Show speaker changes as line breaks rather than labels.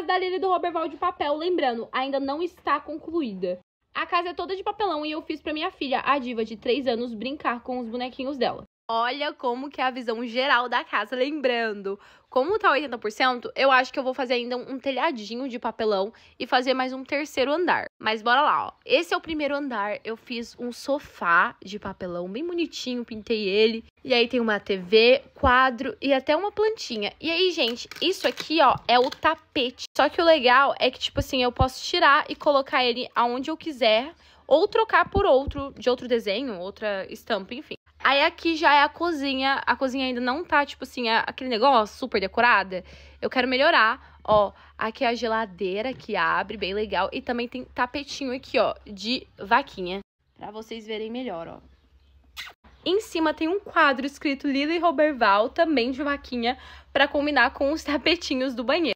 casa da Lili do Robert de papel, lembrando, ainda não está concluída. A casa é toda de papelão e eu fiz para minha filha, a diva de 3 anos, brincar com os bonequinhos dela. Olha como que é a visão geral da casa. Lembrando, como tá 80%, eu acho que eu vou fazer ainda um telhadinho de papelão e fazer mais um terceiro andar. Mas bora lá, ó. Esse é o primeiro andar. Eu fiz um sofá de papelão bem bonitinho, pintei ele. E aí tem uma TV, quadro e até uma plantinha. E aí, gente, isso aqui, ó, é o tapete. Só que o legal é que, tipo assim, eu posso tirar e colocar ele aonde eu quiser ou trocar por outro, de outro desenho, outra estampa, enfim. Aí aqui já é a cozinha. A cozinha ainda não tá, tipo assim, aquele negócio super decorada. Eu quero melhorar. Ó, aqui é a geladeira que abre, bem legal. E também tem tapetinho aqui, ó, de vaquinha. Pra vocês verem melhor, ó. Em cima tem um quadro escrito Lily Roberval, também de vaquinha, para combinar com os tapetinhos do banheiro.